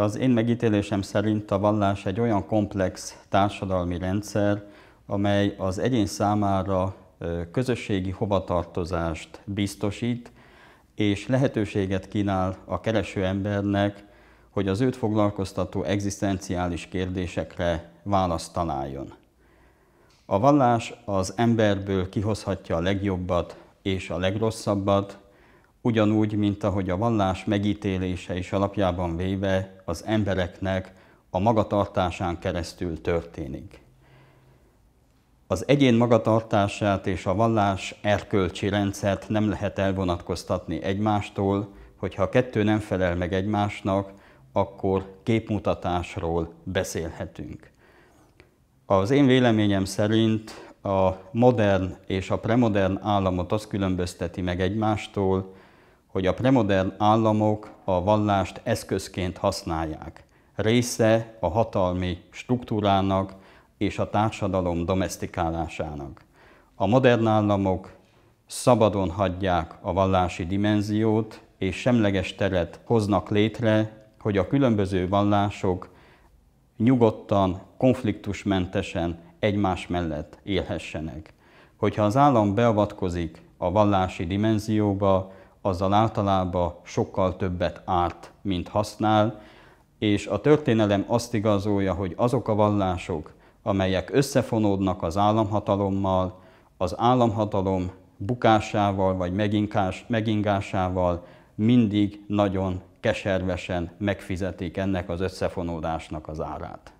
de az én megítélésem szerint a vallás egy olyan komplex társadalmi rendszer, amely az egyén számára közösségi hovatartozást biztosít, és lehetőséget kínál a kereső embernek, hogy az őt foglalkoztató egzisztenciális kérdésekre választ találjon. A vallás az emberből kihozhatja a legjobbat és a legrosszabbat, ugyanúgy, mint ahogy a vallás megítélése is alapjában véve az embereknek a magatartásán keresztül történik. Az egyén magatartását és a vallás erkölcsi rendszert nem lehet elvonatkoztatni egymástól, hogyha a kettő nem felel meg egymásnak, akkor képmutatásról beszélhetünk. Az én véleményem szerint a modern és a premodern államot az különbözteti meg egymástól, hogy a premodern államok a vallást eszközként használják. Része a hatalmi struktúrának és a társadalom domestikálásának. A modern államok szabadon hagyják a vallási dimenziót, és semleges teret hoznak létre, hogy a különböző vallások nyugodtan, konfliktusmentesen egymás mellett élhessenek. Hogyha az állam beavatkozik a vallási dimenzióba, azzal általában sokkal többet árt, mint használ, és a történelem azt igazolja, hogy azok a vallások, amelyek összefonódnak az államhatalommal, az államhatalom bukásával vagy megingás, megingásával mindig nagyon keservesen megfizetik ennek az összefonódásnak az árát.